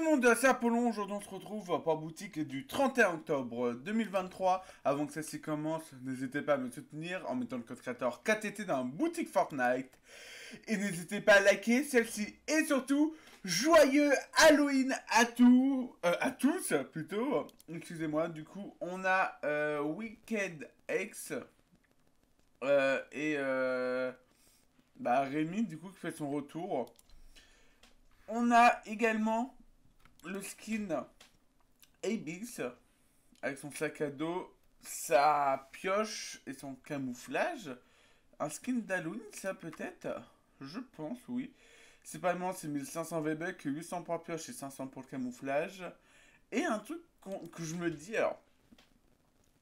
le monde, c'est Apollon. Aujourd'hui, on se retrouve pour boutique du 31 octobre 2023. Avant que celle-ci commence, n'hésitez pas à me soutenir en mettant le code créateur KTT dans boutique Fortnite. Et n'hésitez pas à liker celle-ci. Et surtout, joyeux Halloween à tous, euh, à tous plutôt. Excusez-moi, du coup, on a euh, Weekend X euh, et bah, Rémi, du coup, qui fait son retour. On a également le skin Abyss, avec son sac à dos, sa pioche et son camouflage. Un skin d'Halloween, ça peut-être Je pense, oui. C'est pas moins c'est 1500 V-Bucks, 800 pour la pioche et 500 pour le camouflage. Et un truc que je me dis, alors...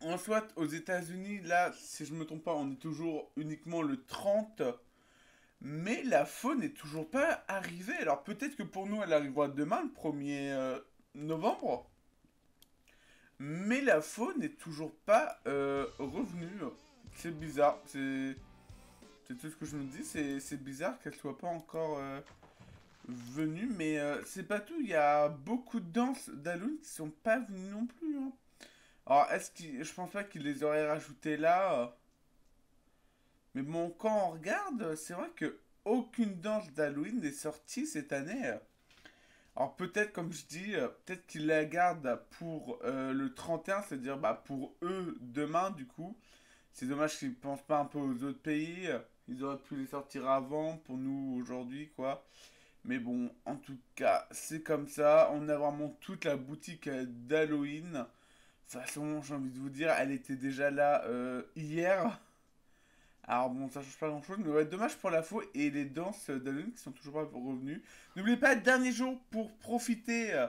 En soit, aux états unis là, si je me trompe pas, on est toujours uniquement le 30 mais la faune n'est toujours pas arrivée. Alors peut-être que pour nous, elle arrivera demain, le 1er euh, novembre. Mais la faune n'est toujours pas euh, revenue. C'est bizarre. C'est tout ce que je me dis. C'est bizarre qu'elle soit pas encore euh, venue. Mais c'est pas tout. Il y a beaucoup de danses d'Aloun qui sont pas venues non plus. Hein. Alors est-ce je pense pas qu'ils les auraient rajoutées là mais bon, quand on regarde, c'est vrai que aucune danse d'Halloween n'est sortie cette année. Alors peut-être, comme je dis, euh, peut-être qu'ils la gardent pour euh, le 31, c'est-à-dire bah, pour eux demain du coup. C'est dommage qu'ils ne pensent pas un peu aux autres pays. Ils auraient pu les sortir avant, pour nous aujourd'hui quoi. Mais bon, en tout cas, c'est comme ça. On a vraiment toute la boutique euh, d'Halloween. De toute façon, j'ai envie de vous dire, elle était déjà là hier. Alors bon, ça change pas grand chose, mais ouais, dommage pour la faux et les danses d'Halloween qui sont toujours pas revenues. N'oubliez pas, dernier jour pour profiter euh,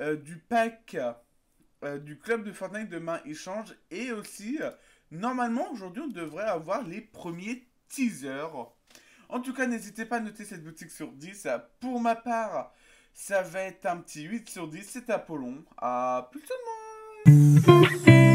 euh, du pack euh, du club de Fortnite demain il change. et aussi, normalement aujourd'hui on devrait avoir les premiers teasers. En tout cas, n'hésitez pas à noter cette boutique sur 10. Pour ma part, ça va être un petit 8 sur 10, c'est Apollon. À plus tout